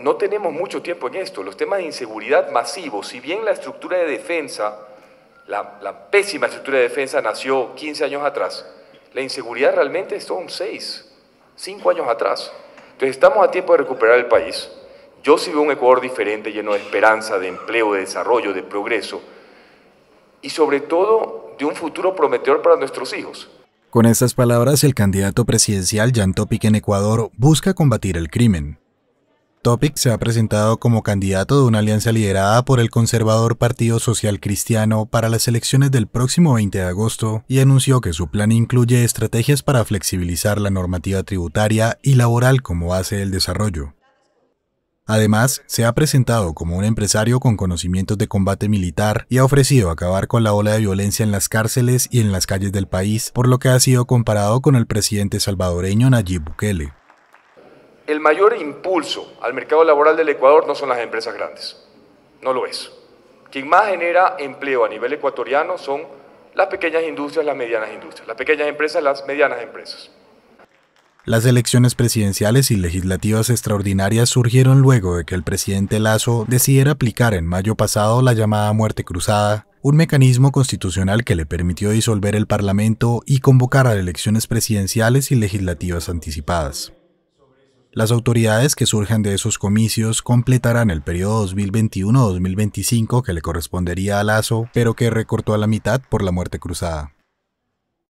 no, tenemos mucho tiempo en esto. Los temas de inseguridad masivos, si bien la estructura de defensa, la, pésima estructura de defensa nació 15 años atrás, la inseguridad realmente son 6, 5 años atrás. Entonces estamos a tiempo de recuperar el país. Yo sigo un Ecuador diferente, lleno de esperanza, de empleo, de desarrollo, de progreso y sobre todo de un futuro prometedor para nuestros hijos. Con estas palabras, el candidato presidencial Jan en Ecuador busca combatir el crimen. Topic se ha presentado como candidato de una alianza liderada por el conservador Partido Social Cristiano para las elecciones del próximo 20 de agosto y anunció que su plan incluye estrategias para flexibilizar la normativa tributaria y laboral como base del desarrollo. Además, se ha presentado como un empresario con conocimientos de combate militar y ha ofrecido acabar con la ola de violencia en las cárceles y en las calles del país, por lo que ha sido comparado con el presidente salvadoreño Nayib Bukele el mayor impulso al mercado laboral del Ecuador no son las empresas grandes, no lo es. Quien más genera empleo a nivel ecuatoriano son las pequeñas industrias, las medianas industrias, las pequeñas empresas, las medianas empresas. Las elecciones presidenciales y legislativas extraordinarias surgieron luego de que el presidente Lazo decidiera aplicar en mayo pasado la llamada muerte cruzada, un mecanismo constitucional que le permitió disolver el Parlamento y convocar a elecciones presidenciales y legislativas anticipadas. Las autoridades que surjan de esos comicios completarán el periodo 2021-2025 que le correspondería a Lazo, pero que recortó a la mitad por la muerte cruzada.